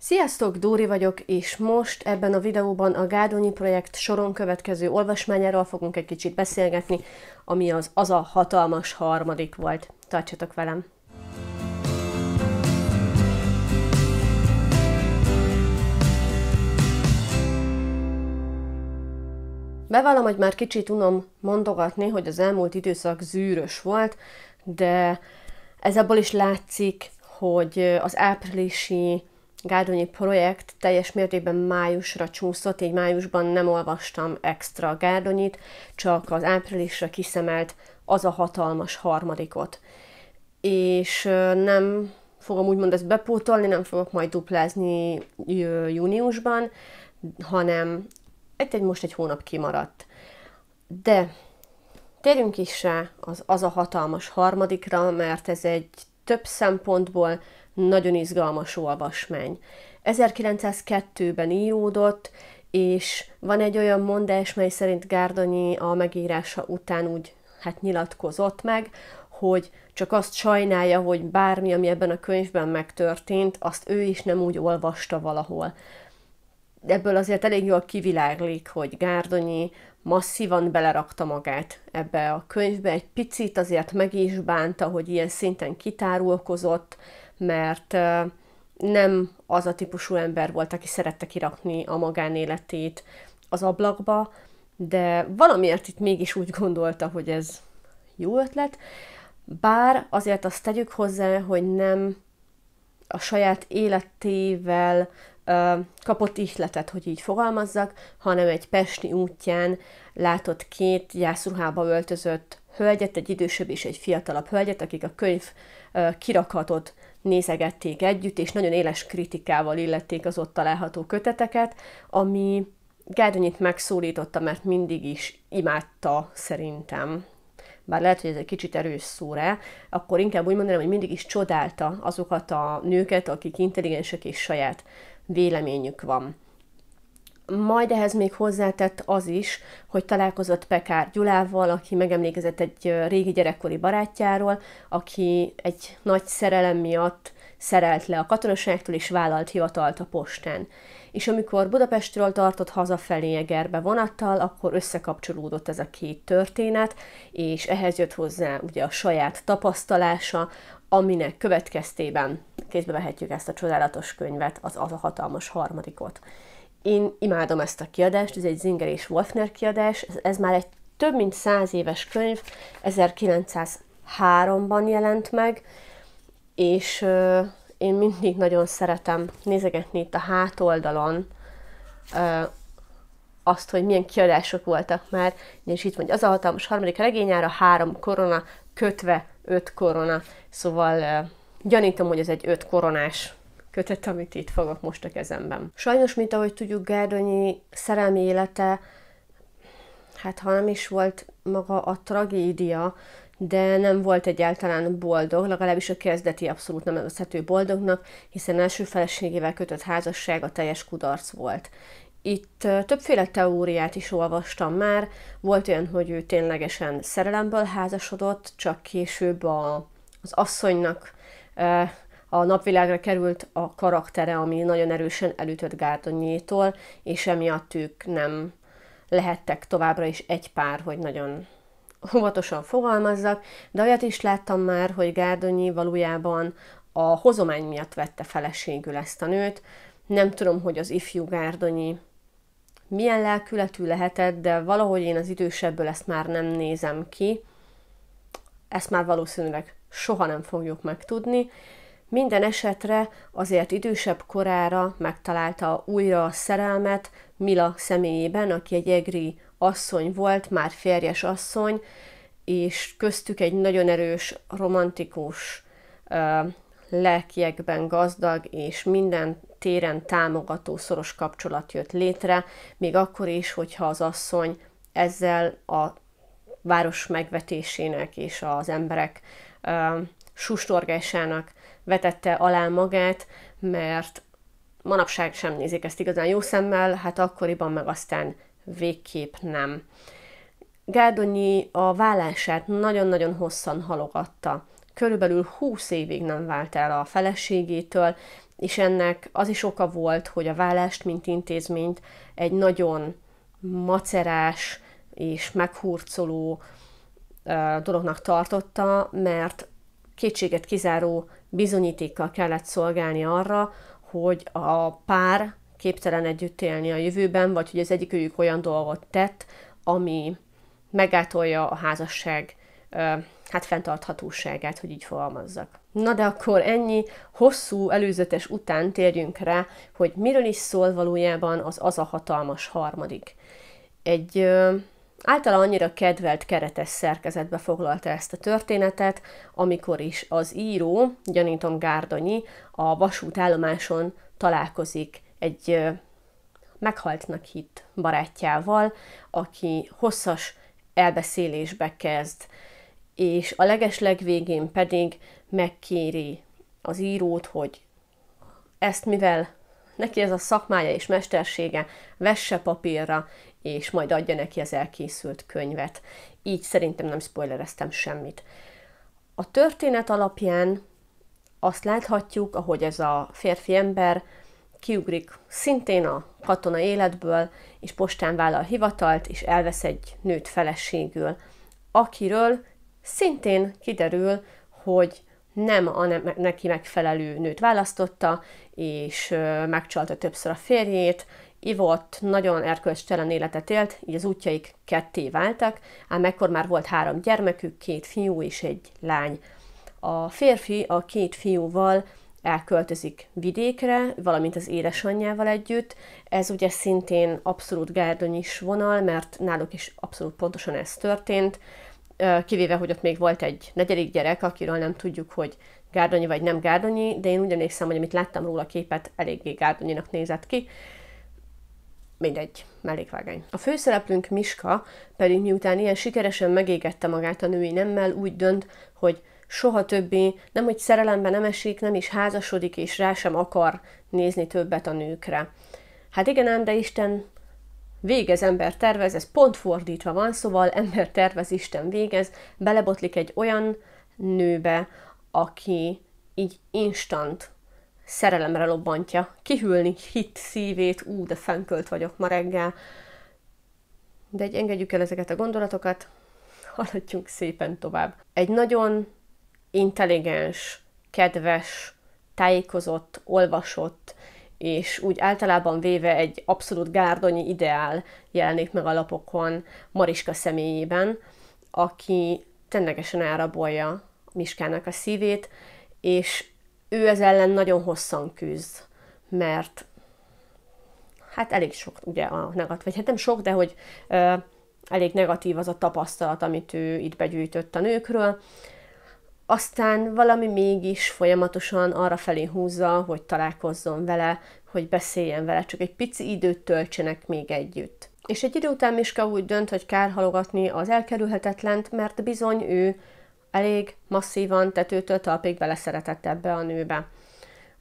Sziasztok, Dóri vagyok, és most ebben a videóban a Gádonyi projekt soron következő olvasmányáról fogunk egy kicsit beszélgetni, ami az az a hatalmas harmadik volt. Tartsatok velem! Bevallom, hogy már kicsit unom mondogatni, hogy az elmúlt időszak zűrös volt, de ez abból is látszik, hogy az áprilisi Gárdonyi projekt teljes mértékben májusra csúszott, így májusban nem olvastam extra Gárdonyit, csak az áprilisra kiszemelt az a hatalmas harmadikot. És nem fogom úgymond ezt bepótolni, nem fogok majd duplázni júniusban, hanem egy-egy most egy hónap kimaradt. De térjünk is rá az, az a hatalmas harmadikra, mert ez egy több szempontból nagyon izgalmas olvasmány. 1902-ben íródott, és van egy olyan mondás, mely szerint Gárdonyi a megírása után úgy hát nyilatkozott meg, hogy csak azt sajnálja, hogy bármi, ami ebben a könyvben megtörtént, azt ő is nem úgy olvasta valahol. Ebből azért elég jól kiviláglik, hogy Gárdonyi masszívan belerakta magát ebbe a könyvbe, egy picit azért meg is bánta, hogy ilyen szinten kitárulkozott, mert nem az a típusú ember volt, aki szerette kirakni a magánéletét az ablakba, de valamiért itt mégis úgy gondolta, hogy ez jó ötlet, bár azért azt tegyük hozzá, hogy nem a saját életével kapott ihletet, hogy így fogalmazzak, hanem egy Pesti útján látott két gyászruhába öltözött hölgyet, egy idősebb és egy fiatalabb hölgyet, akik a könyv kirakatot nézegették együtt, és nagyon éles kritikával illették az ott található köteteket, ami Gárdonyit megszólította, mert mindig is imádta szerintem bár lehet, hogy ez egy kicsit erős szóra, akkor inkább úgy mondanám, hogy mindig is csodálta azokat a nőket, akik intelligensek és saját véleményük van. Majd ehhez még hozzátett az is, hogy találkozott Pekár Gyulával, aki megemlékezett egy régi gyerekkori barátjáról, aki egy nagy szerelem miatt szerelt le a katonaságtól és vállalt hivatalt a postán. És amikor Budapestről tartott hazafelé Egerbe vonattal, akkor összekapcsolódott ez a két történet, és ehhez jött hozzá ugye a saját tapasztalása, aminek következtében kézbe vehetjük ezt a csodálatos könyvet, az az a hatalmas harmadikot. Én imádom ezt a kiadást, ez egy Zinger és Wolfner kiadás, ez, ez már egy több mint száz éves könyv, 1903-ban jelent meg, és euh, én mindig nagyon szeretem nézegetni itt a hátoldalon euh, azt, hogy milyen kiadások voltak már, és itt mondja, az a hatalmas harmadik regényára három korona, kötve öt korona, szóval euh, Gyanítom, hogy ez egy öt koronás kötet, amit itt fogok most a kezemben. Sajnos, mint ahogy tudjuk, Gárdonyi szerelmi élete, hát ha nem is volt maga a tragédia, de nem volt egyáltalán boldog, legalábbis a kezdeti abszolút nem nevezhető boldognak, hiszen első feleségével kötött házasság a teljes kudarc volt. Itt többféle teóriát is olvastam már, volt olyan, hogy ő ténylegesen szerelemből házasodott, csak később a, az asszonynak a napvilágra került a karaktere, ami nagyon erősen elütött Gárdonyétól, és emiatt ők nem lehettek továbbra is egy pár, hogy nagyon óvatosan fogalmazzak, de olyat is láttam már, hogy Gárdonyi valójában a hozomány miatt vette feleségül ezt a nőt. Nem tudom, hogy az ifjú Gárdonyi milyen lelkületű lehetett, de valahogy én az idősebből ezt már nem nézem ki. Ezt már valószínűleg soha nem fogjuk megtudni. Minden esetre azért idősebb korára megtalálta újra a szerelmet Mila személyében, aki egy egri asszony volt, már férjes asszony, és köztük egy nagyon erős, romantikus, lelkiekben gazdag és minden téren támogató szoros kapcsolat jött létre, még akkor is, hogyha az asszony ezzel a város megvetésének és az emberek sustorgásának vetette alá magát, mert manapság sem nézik ezt igazán jó szemmel, hát akkoriban meg aztán végképp nem. Gárdonyi a vállását nagyon-nagyon hosszan halogatta. Körülbelül 20 évig nem vált el a feleségétől, és ennek az is oka volt, hogy a vállást, mint intézményt egy nagyon macerás és meghurcoló dolognak tartotta, mert kétséget kizáró bizonyítékkal kellett szolgálni arra, hogy a pár képtelen együtt élni a jövőben, vagy hogy az egyikőjük olyan dolgot tett, ami megátolja a házasság hát fenntarthatóságát, hogy így fogalmazzak. Na de akkor ennyi hosszú előzetes után térjünk rá, hogy miről is szól valójában az az a hatalmas harmadik. Egy Általa annyira kedvelt keretes szerkezetbe foglalta ezt a történetet, amikor is az író, gyanítom Gárdonyi, a vasútállomáson találkozik egy meghaltnak hit barátjával, aki hosszas elbeszélésbe kezd, és a legesleg végén pedig megkéri az írót, hogy ezt mivel neki ez a szakmája és mestersége, vesse papírra, és majd adja neki az elkészült könyvet. Így szerintem nem spoilereztem semmit. A történet alapján azt láthatjuk, ahogy ez a férfi ember kiugrik szintén a katona életből, és postán vállal hivatalt, és elvesz egy nőt feleségül, akiről szintén kiderül, hogy nem a neki megfelelő nőt választotta, és megcsalta többször a férjét, Ivott nagyon erkölcstelen életet élt, így az útjaik ketté váltak, ám ekkor már volt három gyermekük, két fiú és egy lány. A férfi a két fiúval elköltözik vidékre, valamint az édesanyjával együtt. Ez ugye szintén abszolút gárdonyis vonal, mert náluk is abszolút pontosan ez történt, kivéve, hogy ott még volt egy negyedik gyerek, akiről nem tudjuk, hogy gárdonyi vagy nem gárdonyi, de én úgy emlékszem, hogy amit láttam róla a képet, eléggé gárdonyinak nézett ki mindegy, mellékvágány. A főszereplőnk Miska pedig miután ilyen sikeresen megégette magát a női nemmel, úgy dönt, hogy soha többé nem, hogy szerelembe nem esik, nem is házasodik, és rá sem akar nézni többet a nőkre. Hát igen ám, de Isten végez, ember tervez, ez pont fordítva van, szóval ember tervez, Isten végez, belebotlik egy olyan nőbe, aki így instant szerelemre lobbantja. Kihűlni hit szívét, ú, de fenkölt vagyok ma reggel. De egy engedjük el ezeket a gondolatokat, haladjunk szépen tovább. Egy nagyon intelligens, kedves, tájékozott, olvasott, és úgy általában véve egy abszolút gárdonyi ideál jelenik meg a lapokon Mariska személyében, aki ténylegesen elrabolja Miskának a szívét, és ő ez ellen nagyon hosszan küzd, mert hát elég sok, ugye, a negatív, vagy hát nem sok, de hogy ö, elég negatív az a tapasztalat, amit ő itt begyűjtött a nőkről. Aztán valami mégis folyamatosan arra felé húzza, hogy találkozzon vele, hogy beszéljen vele, csak egy pici időt töltsenek még együtt. És egy idő után Miska úgy dönt, hogy kár halogatni az elkerülhetetlent, mert bizony ő elég masszívan tetőtől talpig beleszeretett ebbe a nőbe.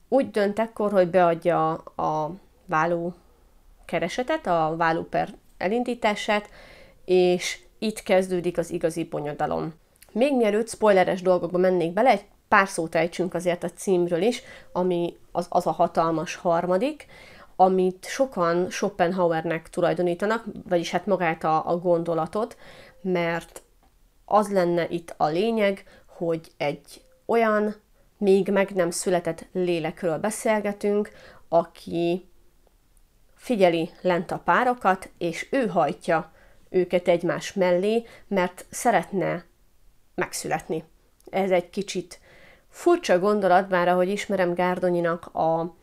Úgy dönt ekkor, hogy beadja a váló keresetet, a váló per elindítását, és itt kezdődik az igazi bonyodalom. Még mielőtt spoileres dolgokba mennék bele, egy pár szót ejtsünk azért a címről is, ami az, az a hatalmas harmadik, amit sokan Schopenhauernek tulajdonítanak, vagyis hát magát a, a gondolatot, mert az lenne itt a lényeg, hogy egy olyan még meg nem született lélekről beszélgetünk, aki figyeli lent a párokat, és ő hajtja őket egymás mellé, mert szeretne megszületni. Ez egy kicsit furcsa gondolat, már ahogy ismerem Gárdonyinak a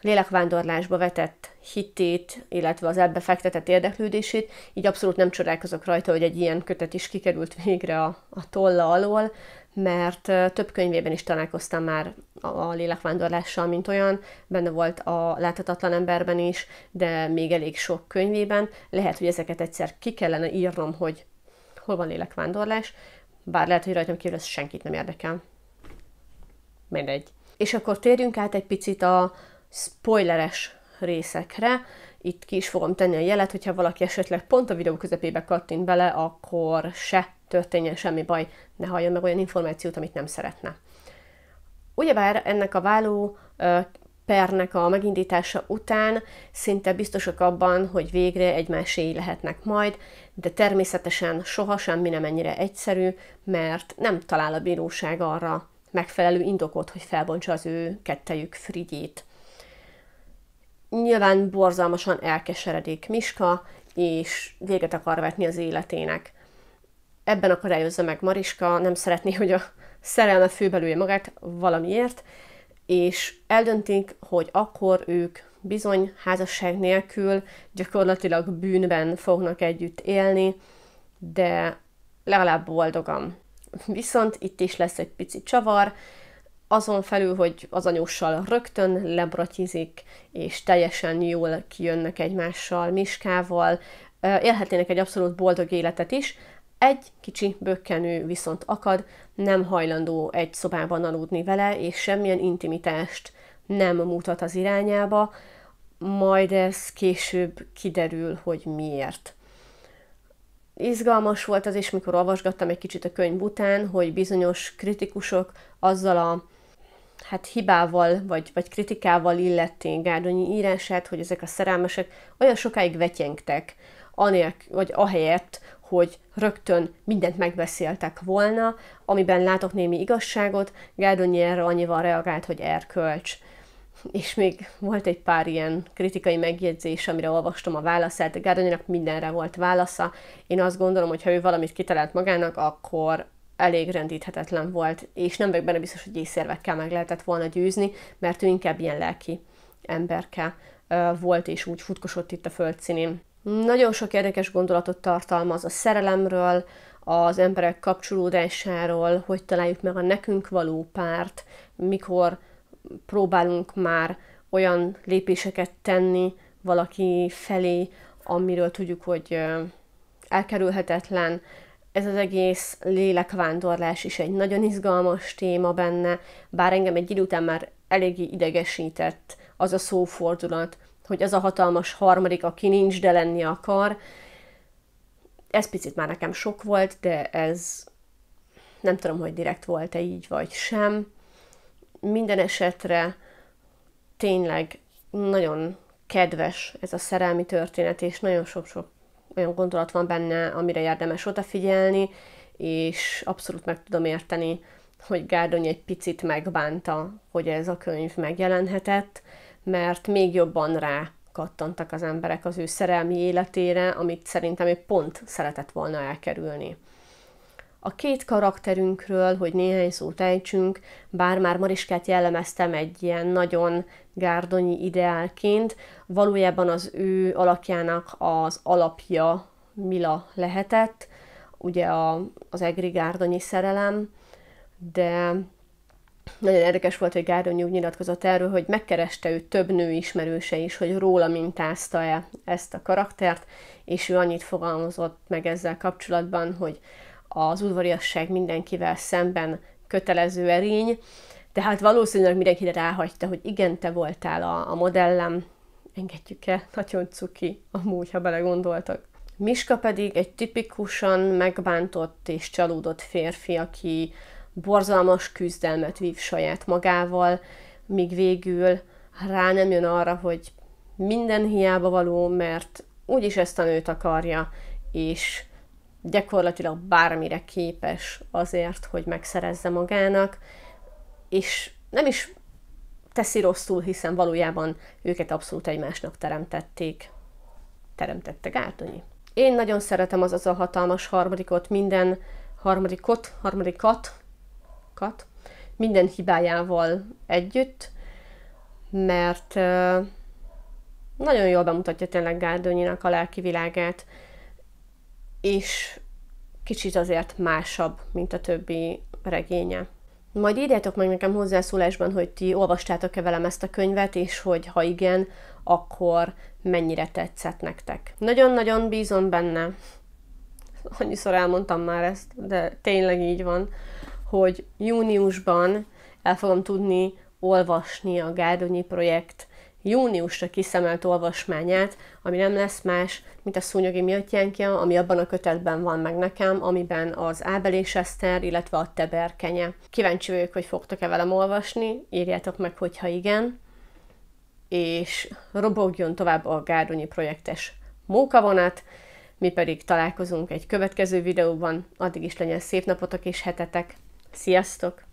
lélekvándorlásba vetett hitét, illetve az ebbe fektetett érdeklődését, így abszolút nem csodálkozok rajta, hogy egy ilyen kötet is kikerült végre a, a tolla alól, mert több könyvében is találkoztam már a lélekvándorlással, mint olyan, benne volt a láthatatlan emberben is, de még elég sok könyvében. Lehet, hogy ezeket egyszer ki kellene írnom, hogy hol van lélekvándorlás, bár lehet, hogy rajtam kívül ez senkit nem érdekel. Mindegy. És akkor térjünk át egy picit a, spoileres részekre. Itt ki is fogom tenni a jelet, hogyha valaki esetleg pont a videó közepébe kattint bele, akkor se történjen semmi baj, ne halljon meg olyan információt, amit nem szeretne. Ugyebár ennek a váló pernek a megindítása után szinte biztosak abban, hogy végre egymáséi lehetnek majd, de természetesen soha semmi nem ennyire egyszerű, mert nem talál a bíróság arra megfelelő indokot, hogy felbontsa az ő kettejük frigyét. Nyilván borzalmasan elkeseredik Miska, és véget akar vetni az életének. Ebben eljözze meg Mariska, nem szeretné, hogy a szerelme főbelője magát valamiért, és eldöntik, hogy akkor ők bizony házasság nélkül gyakorlatilag bűnben fognak együtt élni, de legalább boldogan. Viszont itt is lesz egy pici csavar, azon felül, hogy az anyussal rögtön lebratizik és teljesen jól kijönnek egymással, miskával, élhetnének egy abszolút boldog életet is, egy kicsi bökkenő viszont akad, nem hajlandó egy szobában aludni vele, és semmilyen intimitást nem mutat az irányába, majd ez később kiderül, hogy miért. Izgalmas volt az is, mikor olvasgattam egy kicsit a könyv után, hogy bizonyos kritikusok azzal a hát hibával vagy, vagy kritikával illették Gárdonyi írását, hogy ezek a szerelmesek olyan sokáig vetyengtek, anélk, vagy ahelyett, hogy rögtön mindent megbeszéltek volna, amiben látok némi igazságot, Gárdonyi erre annyival reagált, hogy erkölcs. És még volt egy pár ilyen kritikai megjegyzés, amire olvastam a válaszát. Gárdonyinak mindenre volt válasza. Én azt gondolom, hogy ha ő valamit kitalált magának, akkor elég rendíthetetlen volt, és nem vagyok benne biztos, hogy észérvekkel meg lehetett volna győzni, mert ő inkább ilyen lelki emberke volt, és úgy futkosott itt a földszínén. Nagyon sok érdekes gondolatot tartalmaz a szerelemről, az emberek kapcsolódásáról, hogy találjuk meg a nekünk való párt, mikor próbálunk már olyan lépéseket tenni valaki felé, amiről tudjuk, hogy elkerülhetetlen, ez az egész lélekvándorlás is egy nagyon izgalmas téma benne, bár engem egy idő után már eléggé idegesített az a szófordulat, hogy az a hatalmas harmadik, aki nincs, de lenni akar. Ez picit már nekem sok volt, de ez nem tudom, hogy direkt volt-e így vagy sem. Minden esetre tényleg nagyon kedves ez a szerelmi történet, és nagyon sok-sok olyan gondolat van benne, amire érdemes odafigyelni, és abszolút meg tudom érteni, hogy Gárdony egy picit megbánta, hogy ez a könyv megjelenhetett, mert még jobban rá kattantak az emberek az ő szerelmi életére, amit szerintem ő pont szeretett volna elkerülni a két karakterünkről, hogy néhány szót ejtsünk, bár már Mariskát jellemeztem egy ilyen nagyon gárdonyi ideálként, valójában az ő alakjának az alapja Mila lehetett, ugye a, az Egri Gárdonyi szerelem, de nagyon érdekes volt, hogy Gárdonyi úgy nyilatkozott erről, hogy megkereste ő több nő ismerőse is, hogy róla mintázta-e ezt a karaktert, és ő annyit fogalmazott meg ezzel kapcsolatban, hogy az udvariasság mindenkivel szemben kötelező erény, tehát valószínűleg mindenkire ráhagyta, hogy igen, te voltál a, a modellem, engedjük el, nagyon cuki, amúgy, ha belegondoltak. Miska pedig egy tipikusan megbántott és csalódott férfi, aki borzalmas küzdelmet vív saját magával, míg végül rá nem jön arra, hogy minden hiába való, mert úgyis ezt a nőt akarja, és gyakorlatilag bármire képes azért, hogy megszerezze magának, és nem is teszi rosszul, hiszen valójában őket abszolút egymásnak teremtették. Teremtette Gárdonyi. Én nagyon szeretem az az a hatalmas harmadikot, minden harmadikot, harmadikat, kat, minden hibájával együtt, mert nagyon jól bemutatja tényleg Gárdonyinak a lelki világát, és kicsit azért másabb, mint a többi regénye. Majd írjátok meg nekem hozzászólásban, hogy ti olvastátok-e velem ezt a könyvet, és hogy ha igen, akkor mennyire tetszett nektek. Nagyon-nagyon bízom benne. Annyiszor elmondtam már ezt, de tényleg így van, hogy júniusban el fogom tudni olvasni a Gárdonyi projekt júniusra kiszemelt olvasmányát, ami nem lesz más, mint a Szúnyogi miattyánkja, ami abban a kötetben van meg nekem, amiben az Ábel és Eszter, illetve a Teberkenye. Kíváncsi vagyok, hogy fogtok-e velem olvasni, írjátok meg, hogyha igen, és robogjon tovább a Gárdonyi projektes mókavonat, mi pedig találkozunk egy következő videóban, addig is legyen szép napotok és hetetek. Sziasztok!